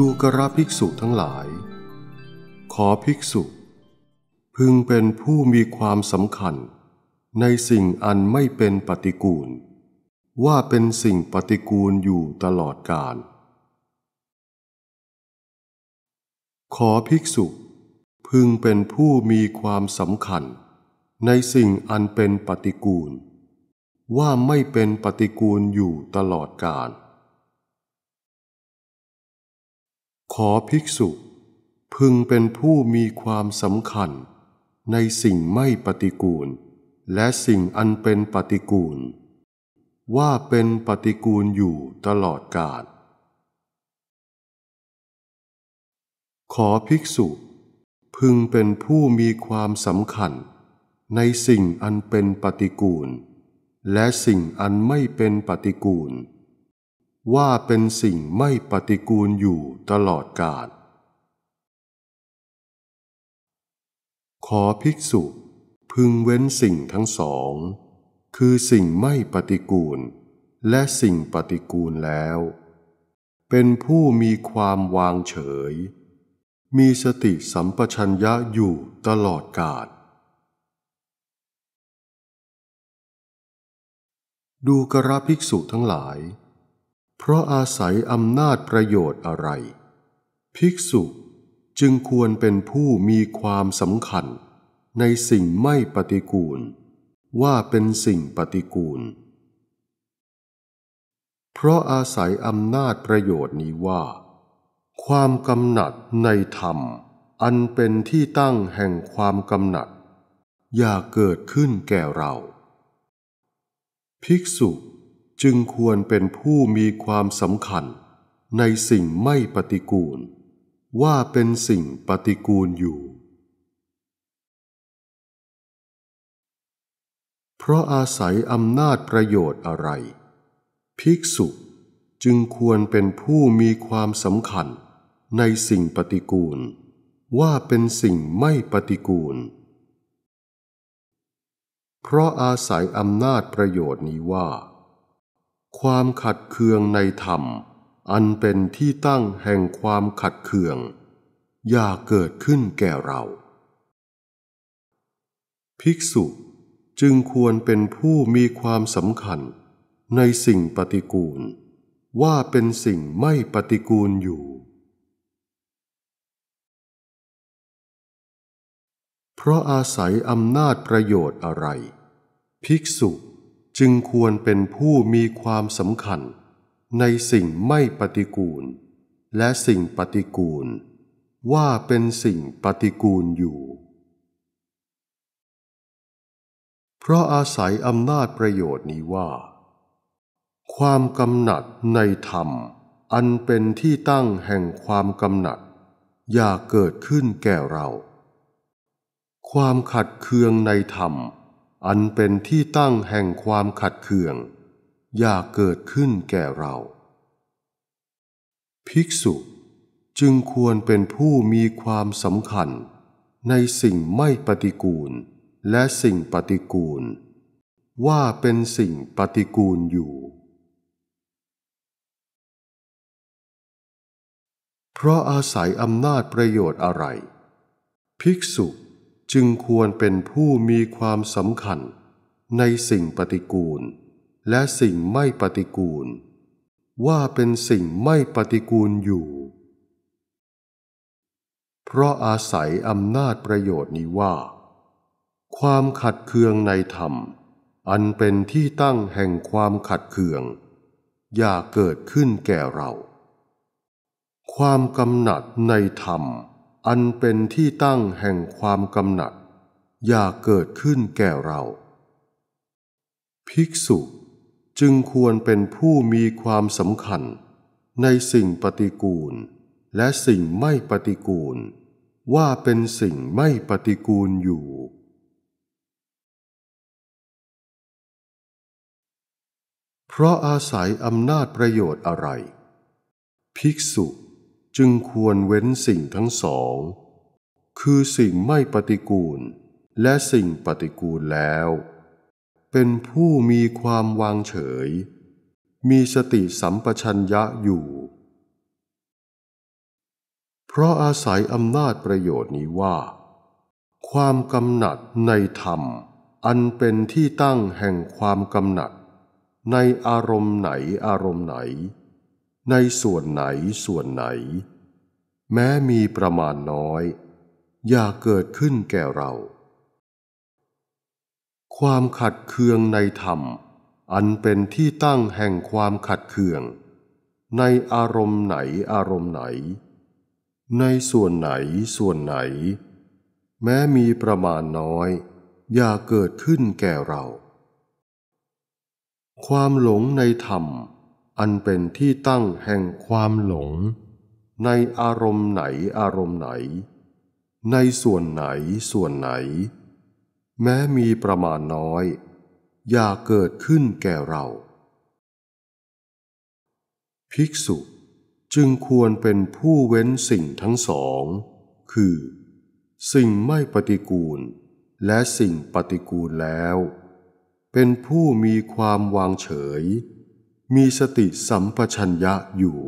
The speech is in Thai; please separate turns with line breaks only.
ดูกระภิกษุทั้งหลาย ขอภิกษุ พึงเป็นผู้มีความสำคัญ ในสิ่งอันไม่เป็นปฏิกูล ว่าเป็นสิ่งปฏิกูลอยู่ตลอดกาล ขอภิกษุ พึงเป็นผู้มีความสำคัญ ในสิ่งอันเป็นปฏิกูล ว่าไม่เป็นปฏิกูลอยู่ตลอดกาลขอภิกษุพึงเป็นผู้มีความสำคัญในสิ่งไม่ปฏิกูล และสิ่งอันเป็นปฏิกูล ว่าเป็นปฏิกูลอยู่ตลอดกาลขอภิกษุพึงเป็นผู้มีความสำคัญ ในสิ่งอันเป็นปฏิกูล และสิ่งอันไม่เป็นปฏิกูลว่าเป็นสิ่งไม่ปฏิกูลอยู่ตลอดกาล ขอภิกษุพึงเว้นสิ่งทั้งสอง คือสิ่งไม่ปฏิกูลและสิ่งปฏิกูลแล้ว เป็นผู้มีความวางเฉย มีสติสัมปชัญญะอยู่ตลอดกาลดูกระภิกษุทั้งหลายพราะอาศัยอำนาจประโยชน์อะไร ภิกษุจึงควรเป็นผู้มีความสำคัญ ในสิ่งไม่ปฏิกูล ว่าเป็นสิ่งปฏิกูล เพราะอาศัยอำนาจประโยชน์นี้ว่า ความกำหนัดในธรรม อันเป็นที่ตั้งแห่งความกำหนัด อย่าเกิดขึ้นแก่เรา ภิกษุจึงควรเป็นผู้มีความสำคัญในสิ่งไม่ปฏิกูล ว่าเป็นสิ่งปฏิกูลอยู่ เพราะอาศัยอำนาจประโยชน์อะไร ภิกษุจึงควรเป็นผู้มีความสำคัญในสิ่งปฏิกูล ว่าเป็นสิ่งไม่ปฏิกูล เพราะอาศัยอำนาจประโยชน์นี้ว่าความขัดเคืองในธรรม อันเป็นที่ตั้งแห่งความขัดเคือง อย่าเกิดขึ้นแก่เรา ภิกษุจึงควรเป็นผู้มีความสำคัญในสิ่งปฏิกูล ว่าเป็นสิ่งไม่ปฏิกูลอยู่ เพราะอาศัยอำนาจประโยชน์อะไร ภิกษุจึงควรเป็นผู้มีความสำคัญในสิ่งไม่ปฏิกูล และสิ่งปฏิกูล ว่าเป็นสิ่งปฏิกูลอยู่ เพราะอาศัยอำนาจประโยชน์นี้ว่า ความกำหนัดในธรรม อันเป็นที่ตั้งแห่งความกำหนัด อย่าเกิดขึ้นแก่เรา ความขัดเคืองในธรรมอันเป็นที่ตั้งแห่งความขัดเคืองอย่าเกิดขึ้นแก่เรา ภิกษุจึงควรเป็นผู้มีความสำคัญ ในสิ่งไม่ปฏิกูล และสิ่งปฏิกูล ว่าเป็นสิ่งปฏิกูลอยู่ เพราะอาศัยอำนาจประโยชน์อะไร ภิกษุจึงควรเป็นผู้มีความสำคัญในสิ่งปฏิกูล และสิ่งไม่ปฏิกูล ว่าเป็นสิ่งไม่ปฏิกูลอยู่ เพราะอาศัยอำนาจประโยชน์นี้ว่า ความขัดเคืองในธรรม อันเป็นที่ตั้งแห่งความขัดเคือง อย่าเกิดขึ้นแก่เรา ความกำหนัดในธรรมอันเป็นที่ตั้งแห่งความกำหนัดอย่าเกิดขึ้นแก่เรา ภิกษุจึงควรเป็นผู้มีความสำคัญในสิ่งปฏิกูล และสิ่งไม่ปฏิกูล ว่าเป็นสิ่งไม่ปฏิกูลอยู่ เพราะอาศัยอำนาจประโยชน์อะไร ภิกษุจึงควรเว้นสิ่งทั้งสอง คือสิ่งไม่ปฏิกูล และสิ่งปฏิกูลแล้ว เป็นผู้มีความวางเฉย มีสติสัมปชัญญะอยู่ เพราะอาศัยอำนาจประโยชน์นี้ว่า ความกำหนัดในธรรม อันเป็นที่ตั้งแห่งความกำหนัด ในอารมณ์ไหนอารมณ์ไหนในส่วนไหนส่วนไหน แม้มีประมาณน้อย อย่าเกิดขึ้นแก่เรา ความขัดเคืองในธรรม อันเป็นที่ตั้งแห่งความขัดเคือง ในอารมณ์ไหนอารมณ์ไหน ในส่วนไหนส่วนไหน แม้มีประมาณน้อย อย่าเกิดขึ้นแก่เรา ความหลงในธรรมอันเป็นที่ตั้งแห่งความหลง ในอารมณ์ไหนอารมณ์ไหน ในส่วนไหนส่วนไหน แม้มีประมาณน้อย อย่าเกิดขึ้นแก่เรา ภิกษุจึงควรเป็นผู้เว้นสิ่งทั้งสอง คือ สิ่งไม่ปฏิกูล และสิ่งปฏิกูลแล้ว เป็นผู้มีความวางเฉยมีสติสัมปชัญญะอยู่